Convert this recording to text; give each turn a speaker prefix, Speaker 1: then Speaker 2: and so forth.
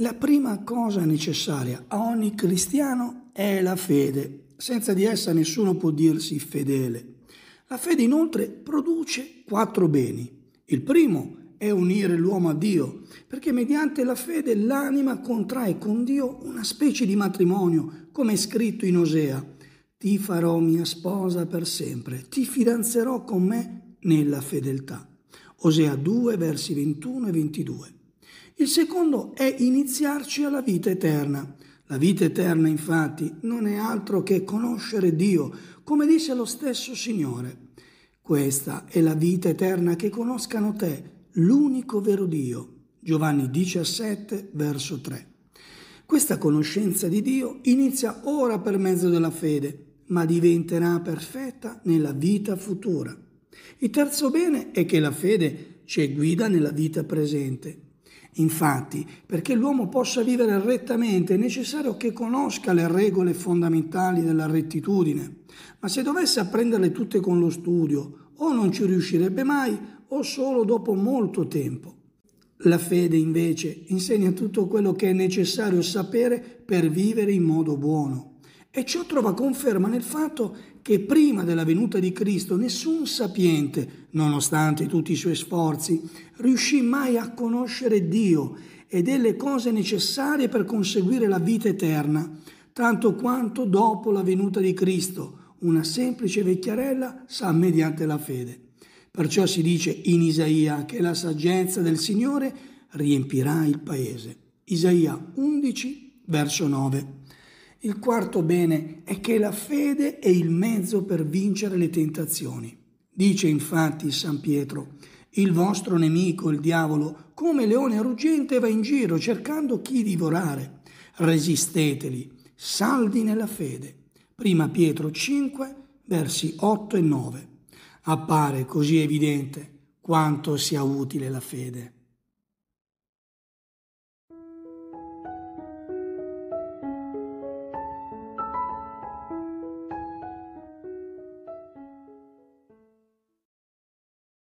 Speaker 1: La prima cosa necessaria a ogni cristiano è la fede. Senza di essa nessuno può dirsi fedele. La fede inoltre produce quattro beni. Il primo è unire l'uomo a Dio, perché mediante la fede l'anima contrae con Dio una specie di matrimonio, come è scritto in Osea. Ti farò mia sposa per sempre, ti fidanzerò con me nella fedeltà. Osea 2, versi 21 e 22. Il secondo è iniziarci alla vita eterna. La vita eterna infatti non è altro che conoscere Dio, come dice lo stesso Signore. Questa è la vita eterna che conoscano te, l'unico vero Dio. Giovanni 17, verso 3. Questa conoscenza di Dio inizia ora per mezzo della fede, ma diventerà perfetta nella vita futura. Il terzo bene è che la fede ci guida nella vita presente Infatti, perché l'uomo possa vivere rettamente è necessario che conosca le regole fondamentali della rettitudine, ma se dovesse apprenderle tutte con lo studio, o non ci riuscirebbe mai, o solo dopo molto tempo. La fede invece insegna tutto quello che è necessario sapere per vivere in modo buono. E ciò trova conferma nel fatto che prima della venuta di Cristo nessun sapiente, nonostante tutti i suoi sforzi, riuscì mai a conoscere Dio e delle cose necessarie per conseguire la vita eterna, tanto quanto dopo la venuta di Cristo una semplice vecchiarella sa mediante la fede. Perciò si dice in Isaia che la saggezza del Signore riempirà il paese. Isaia 11, verso 9. Il quarto bene è che la fede è il mezzo per vincere le tentazioni. Dice infatti San Pietro, il vostro nemico, il diavolo, come leone ruggente va in giro cercando chi divorare. Resisteteli, saldi nella fede. Prima Pietro 5, versi 8 e 9. Appare così evidente quanto sia utile la fede.